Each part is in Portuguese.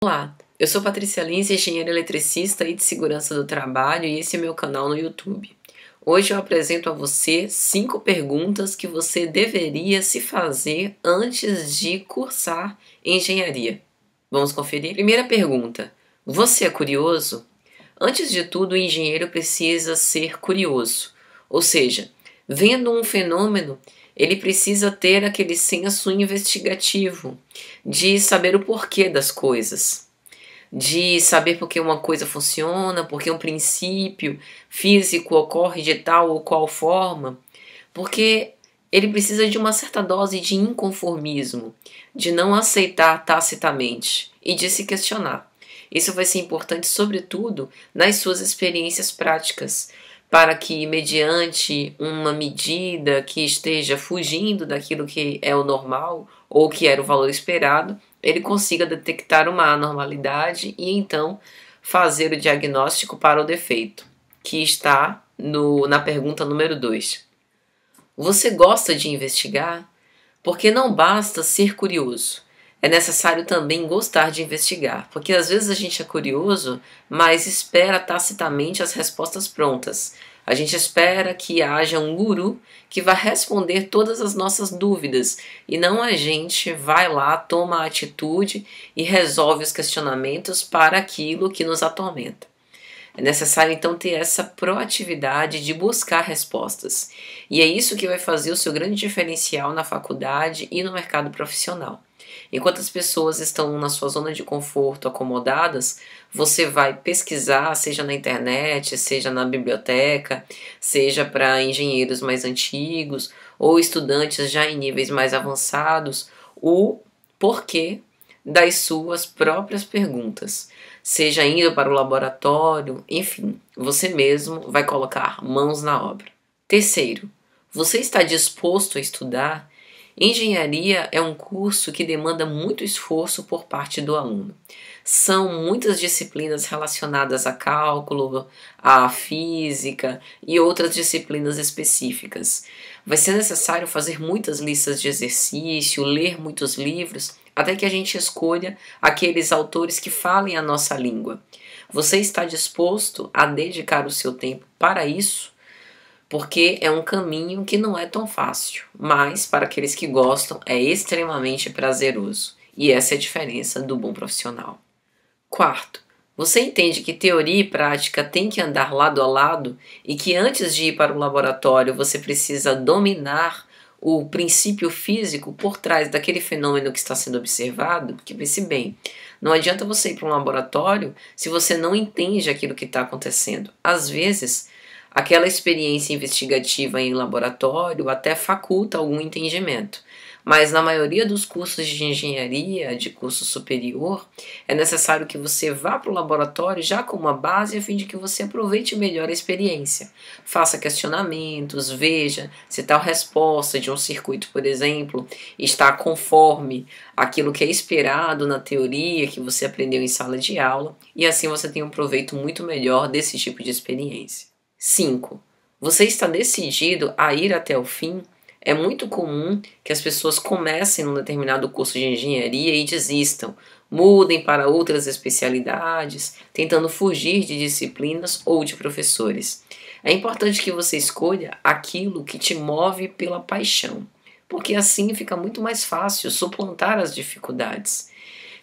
Olá, eu sou Patrícia Lins, engenheira eletricista e de segurança do trabalho, e esse é meu canal no YouTube. Hoje eu apresento a você cinco perguntas que você deveria se fazer antes de cursar engenharia. Vamos conferir? Primeira pergunta: Você é curioso? Antes de tudo, o engenheiro precisa ser curioso, ou seja, vendo um fenômeno, ele precisa ter aquele senso investigativo de saber o porquê das coisas, de saber por que uma coisa funciona, por que um princípio físico ocorre de tal ou qual forma, porque ele precisa de uma certa dose de inconformismo, de não aceitar tacitamente e de se questionar. Isso vai ser importante, sobretudo, nas suas experiências práticas para que, mediante uma medida que esteja fugindo daquilo que é o normal ou que era o valor esperado, ele consiga detectar uma anormalidade e então fazer o diagnóstico para o defeito, que está no, na pergunta número 2. Você gosta de investigar? Porque não basta ser curioso é necessário também gostar de investigar, porque às vezes a gente é curioso, mas espera tacitamente as respostas prontas. A gente espera que haja um guru que vá responder todas as nossas dúvidas e não a gente vai lá, toma a atitude e resolve os questionamentos para aquilo que nos atormenta. É necessário então ter essa proatividade de buscar respostas. E é isso que vai fazer o seu grande diferencial na faculdade e no mercado profissional. Enquanto as pessoas estão na sua zona de conforto, acomodadas, você vai pesquisar, seja na internet, seja na biblioteca, seja para engenheiros mais antigos ou estudantes já em níveis mais avançados, o porquê das suas próprias perguntas, seja indo para o laboratório, enfim, você mesmo vai colocar mãos na obra. Terceiro, você está disposto a estudar? Engenharia é um curso que demanda muito esforço por parte do aluno. São muitas disciplinas relacionadas a cálculo, a física e outras disciplinas específicas. Vai ser necessário fazer muitas listas de exercício, ler muitos livros até que a gente escolha aqueles autores que falem a nossa língua. Você está disposto a dedicar o seu tempo para isso? Porque é um caminho que não é tão fácil, mas para aqueles que gostam é extremamente prazeroso. E essa é a diferença do bom profissional. Quarto, você entende que teoria e prática têm que andar lado a lado e que antes de ir para o laboratório você precisa dominar o princípio físico por trás daquele fenômeno que está sendo observado, porque pense bem, não adianta você ir para um laboratório se você não entende aquilo que está acontecendo. Às vezes, aquela experiência investigativa em laboratório até faculta algum entendimento mas na maioria dos cursos de engenharia, de curso superior, é necessário que você vá para o laboratório já com uma base a fim de que você aproveite melhor a experiência. Faça questionamentos, veja se tal resposta de um circuito, por exemplo, está conforme aquilo que é esperado na teoria que você aprendeu em sala de aula, e assim você tem um proveito muito melhor desse tipo de experiência. 5. Você está decidido a ir até o fim é muito comum que as pessoas comecem num determinado curso de engenharia e desistam, mudem para outras especialidades, tentando fugir de disciplinas ou de professores. É importante que você escolha aquilo que te move pela paixão, porque assim fica muito mais fácil suplantar as dificuldades.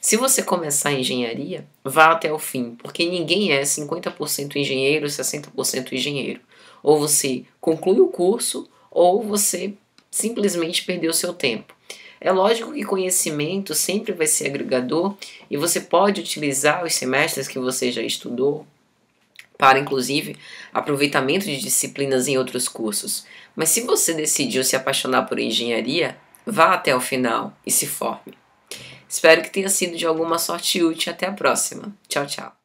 Se você começar a engenharia, vá até o fim, porque ninguém é 50% engenheiro, 60% engenheiro. Ou você conclui o curso, ou você simplesmente perder o seu tempo. É lógico que conhecimento sempre vai ser agregador e você pode utilizar os semestres que você já estudou para, inclusive, aproveitamento de disciplinas em outros cursos. Mas se você decidiu se apaixonar por engenharia, vá até o final e se forme. Espero que tenha sido de alguma sorte útil. Até a próxima. Tchau, tchau.